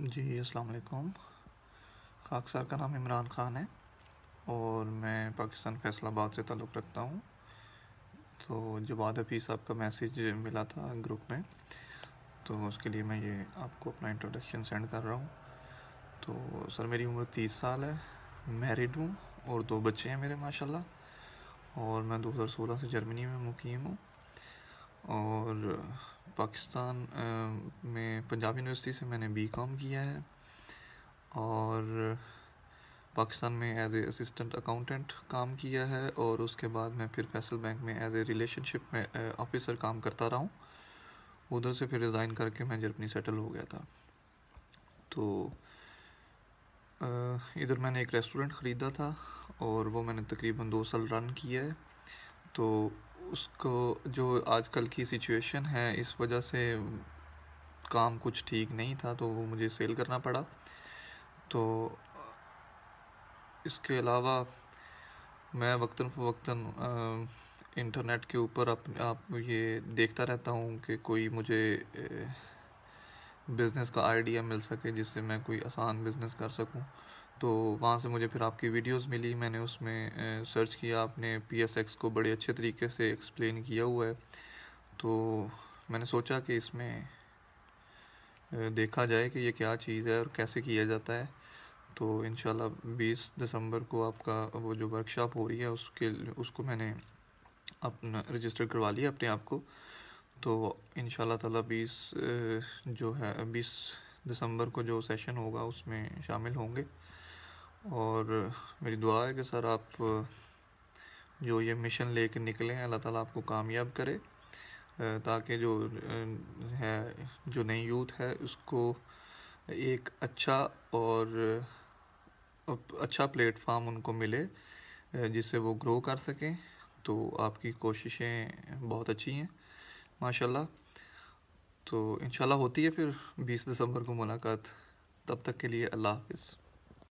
जी अस्सलाम वालेकुम खाकसार का नाम इमरान ख़ान है और मैं पाकिस्तान फैसलाबाद से ताल्लुक़ रखता हूँ तो जवाद हफीज़ साहब का मैसेज मिला था ग्रुप में तो उसके लिए मैं ये आपको अपना इंट्रोडक्शन सेंड कर रहा हूँ तो सर मेरी उम्र तीस साल है मैरिड हूँ और दो बच्चे हैं मेरे माशाल्लाह और मैं 2016 से जर्मनी में मुकीम हूँ और पाकिस्तान में पंजाब यूनिवर्सिटी से मैंने बी कॉम किया है और पाकिस्तान में एज ए असिस्टेंट अकाउंटेंट काम किया है और उसके बाद मैं फिर फैसल बैंक में एज ए रिलेशनशिप में ऑफिसर काम करता रहा हूँ उधर से फिर रिज़ाइन करके मैं जर्मनी सेटल हो गया था तो इधर मैंने एक रेस्टोरेंट ख़रीदा था और वो मैंने तकरीबन दो साल रन किया है तो उसको जो आजकल की सिचुएशन है इस वजह से काम कुछ ठीक नहीं था तो वो मुझे सेल करना पड़ा तो इसके अलावा मैं वक्ता फ़वक्ता इंटरनेट के ऊपर अप आप ये देखता रहता हूँ कि कोई मुझे बिज़नेस का आइडिया मिल सके जिससे मैं कोई आसान बिज़नेस कर सकूं तो वहाँ से मुझे फिर आपकी वीडियोस मिली मैंने उसमें सर्च किया आपने पीएसएक्स को बड़े अच्छे तरीके से एक्सप्लेन किया हुआ है तो मैंने सोचा कि इसमें देखा जाए कि ये क्या चीज़ है और कैसे किया जाता है तो इन 20 दिसंबर को आपका वो जो वर्कशॉप हो रही है उसके उसको मैंने अपना रजिस्टर करवा लिया अपने आप को तो इन ताला बीस जो है बीस दिसंबर को जो सेशन होगा उसमें शामिल होंगे और मेरी दुआ है कि सर आप जो ये मिशन ले कर निकलें अल्लाह ताला आपको कामयाब करे ताकि जो है जो नई यूथ है उसको एक अच्छा और अच्छा प्लेटफार्म उनको मिले जिससे वो ग्रो कर सकें तो आपकी कोशिशें बहुत अच्छी हैं माशाल्लाह तो इनशाला होती है फिर बीस दिसंबर को मुलाकात तब तक के लिए अल्लाह हाफिज़